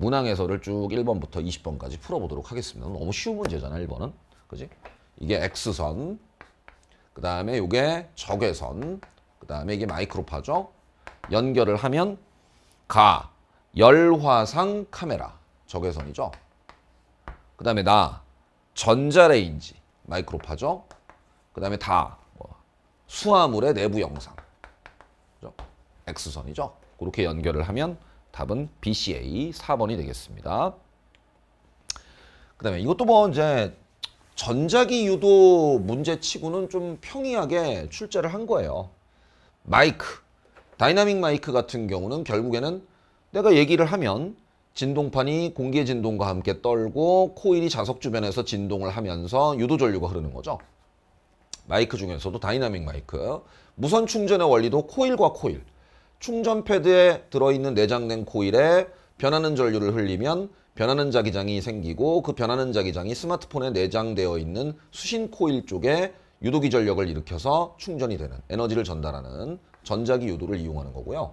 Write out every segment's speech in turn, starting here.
문항에서를쭉 1번부터 20번까지 풀어보도록 하겠습니다. 너무 쉬운 문제잖아, 1번은. 그지? 이게 X선, 그 다음에 이게 적외선, 그 다음에 이게 마이크로파죠. 연결을 하면 가, 열화상 카메라, 적외선이죠. 그 다음에 나, 전자레인지, 마이크로파죠. 그 다음에 다, 뭐, 수화물의 내부 영상, 그죠? X선이죠. 그렇게 연결을 하면 답은 BCA 4번이 되겠습니다. 그 다음에 이것도 뭐 이제 전자기 유도 문제치고는 좀 평이하게 출제를 한 거예요. 마이크, 다이나믹 마이크 같은 경우는 결국에는 내가 얘기를 하면 진동판이 공기의 진동과 함께 떨고 코일이 자석 주변에서 진동을 하면서 유도 전류가 흐르는 거죠. 마이크 중에서도 다이나믹 마이크. 무선 충전의 원리도 코일과 코일. 충전 패드에 들어있는 내장된 코일에 변하는 전류를 흘리면 변하는 자기장이 생기고 그 변하는 자기장이 스마트폰에 내장되어 있는 수신 코일 쪽에 유도기 전력을 일으켜서 충전이 되는 에너지를 전달하는 전자기 유도를 이용하는 거고요.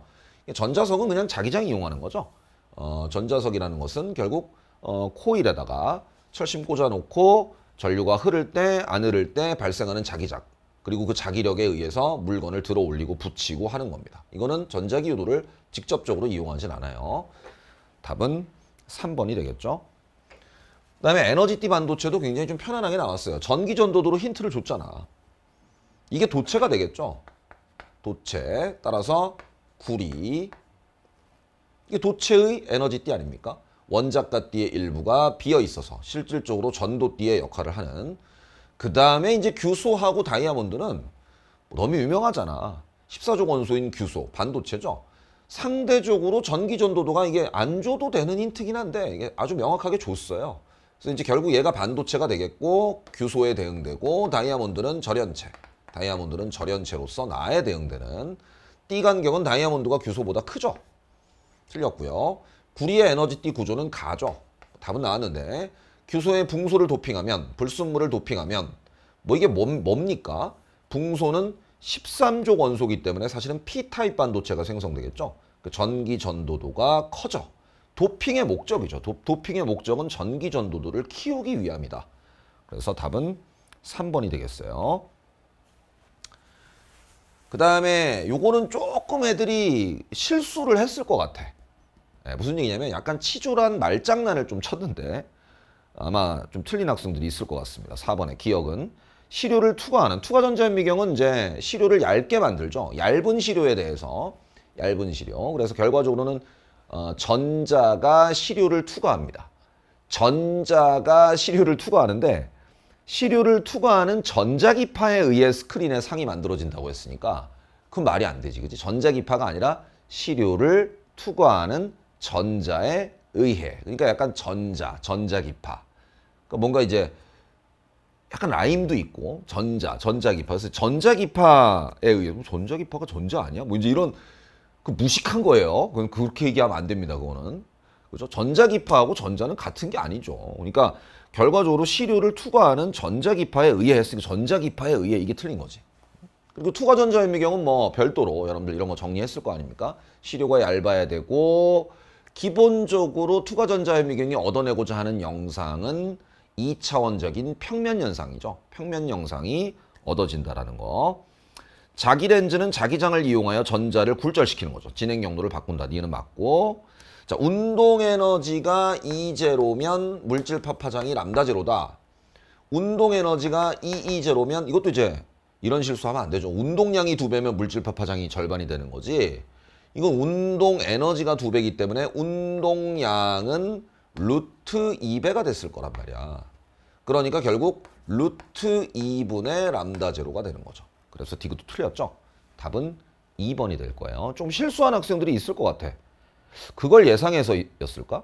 전자석은 그냥 자기장 이용하는 거죠. 어, 전자석이라는 것은 결국 어, 코일에다가 철심 꽂아놓고 전류가 흐를 때, 안 흐를 때 발생하는 자기작 그리고 그 자기력에 의해서 물건을 들어 올리고 붙이고 하는 겁니다. 이거는 전자기유도를 직접적으로 이용하진 않아요. 답은 3번이 되겠죠. 그 다음에 에너지띠 반도체도 굉장히 좀 편안하게 나왔어요. 전기전도도로 힌트를 줬잖아. 이게 도체가 되겠죠. 도체 따라서 구리 이게 도체의 에너지띠 아닙니까? 원자가띠의 일부가 비어 있어서 실질적으로 전도띠의 역할을 하는 그 다음에 이제 규소하고 다이아몬드는 너무 유명하잖아. 14조 원소인 규소, 반도체죠. 상대적으로 전기 전도도가 이게 안 줘도 되는 힌트긴 한데 이게 아주 명확하게 줬어요. 그래서 이제 결국 얘가 반도체가 되겠고 규소에 대응되고 다이아몬드는 절연체. 다이아몬드는 절연체로서 나에 대응되는 띠 간격은 다이아몬드가 규소보다 크죠. 틀렸고요. 구리의 에너지 띠 구조는 가죠. 답은 나왔는데 규소에 붕소를 도핑하면 불순물을 도핑하면 뭐 이게 뭡, 뭡니까? 붕소는 13조 원소기 때문에 사실은 P타입 반도체가 생성되겠죠. 그 전기 전도도가 커져. 도핑의 목적이죠. 도, 핑의 목적은 전기 전도도를 키우기 위함이다. 그래서 답은 3번이 되겠어요. 그 다음에 요거는 조금 애들이 실수를 했을 것 같아. 네, 무슨 얘기냐면 약간 치졸한 말장난을 좀 쳤는데 아마 좀 틀린 학생들이 있을 것 같습니다. 4번의 기억은 시료를 투과하는 투과전자현미경은 이제 시료를 얇게 만들죠. 얇은 시료에 대해서 얇은 시료. 그래서 결과적으로는 어, 전자가 시료를 투과합니다. 전자가 시료를 투과하는데 시료를 투과하는 전자기파에 의해 스크린의 상이 만들어진다고 했으니까 그건 말이 안 되지. 그지 전자기파가 아니라 시료를 투과하는 전자에 의해. 그러니까 약간 전자, 전자기파. 그러니까 뭔가 이제 약간 라임도 있고 전자, 전자기파. 그래서 전자기파에 의해서 뭐 전자기파가 전자 아니야? 뭐 이제 이런 그 무식한 거예요. 그건 그렇게 얘기하면 안 됩니다. 그거는 그죠? 전자기파하고 전자는 같은 게 아니죠. 그러니까 결과적으로 시료를 투과하는 전자기파에 의해 했으니까 전자기파에 의해 이게 틀린 거지. 그리고 투과전자염의 경우는 뭐 별도로 여러분들 이런 거 정리했을 거 아닙니까? 시료가 얇아야 되고 기본적으로 투과전자염의 경이 얻어내고자 하는 영상은 2차원적인 평면 현상이죠. 평면 영상이 얻어진다라는 거. 자기 렌즈는 자기장을 이용하여 전자를 굴절시키는 거죠. 진행 경로를 바꾼다. 니는 맞고. 자, 운동 에너지가 이제로면 물질 파파장이 람다 제로다. 운동 에너지가 이이제로면 이것도 이제 이런 실수하면 안 되죠. 운동량이 두 배면 물질 파파장이 절반이 되는 거지. 이건 운동 에너지가 두 배이기 때문에 운동량은 루트 2배가 됐을 거란 말이야. 그러니까 결국 루트 2분의 람다 제로가 되는 거죠. 그래서 디귿도 틀렸죠. 답은 2번이 될 거예요. 좀 실수한 학생들이 있을 것 같아. 그걸 예상해서였을까?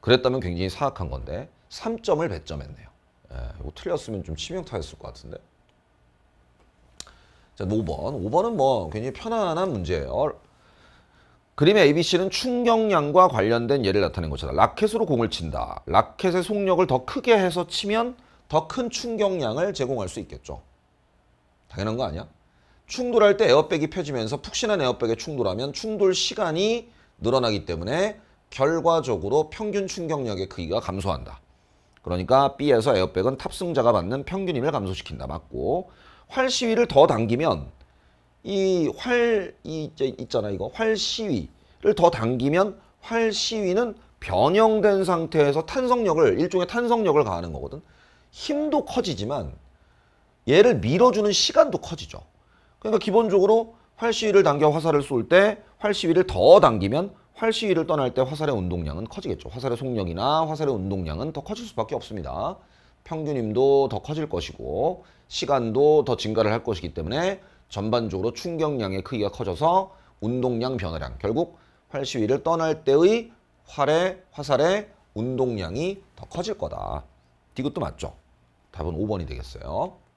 그랬다면 굉장히 사악한 건데 3점을 배점했네요. 예, 이거 틀렸으면 좀 치명타였을 것 같은데. 자, 5번. 5번은 뭐 굉장히 편안한 문제예요. 그림의 ABC는 충격량과 관련된 예를 나타낸 것이다. 라켓으로 공을 친다. 라켓의 속력을 더 크게 해서 치면 더 큰 충격량을 제공할 수 있겠죠. 당연한 거 아니야? 충돌할 때 에어백이 펴지면서 푹신한 에어백에 충돌하면 충돌 시간이 늘어나기 때문에 결과적으로 평균 충격력의 크기가 감소한다. 그러니까 B에서 에어백은 탑승자가 받는 평균임을 감소시킨다. 맞고 활 시위를 더 당기면 이활이 있잖아 이거 활 시위를 더 당기면 활 시위는 변형된 상태에서 탄성력을 일종의 탄성력을 가하는 거거든. 힘도 커지지만 얘를 밀어주는 시간도 커지죠. 그러니까 기본적으로 활시위를 당겨 화살을 쏠 때 활시위를 더 당기면 활시위를 떠날 때 화살의 운동량은 커지겠죠. 화살의 속력이나 화살의 운동량은 더 커질 수밖에 없습니다. 평균임도 더 커질 것이고 시간도 더 증가를 할 것이기 때문에 전반적으로 충격량의 크기가 커져서 운동량 변화량 결국 활시위를 떠날 때의 활의 화살의 운동량이 더 커질 거다. 디귿도 맞죠? 답은 5번이 되겠어요.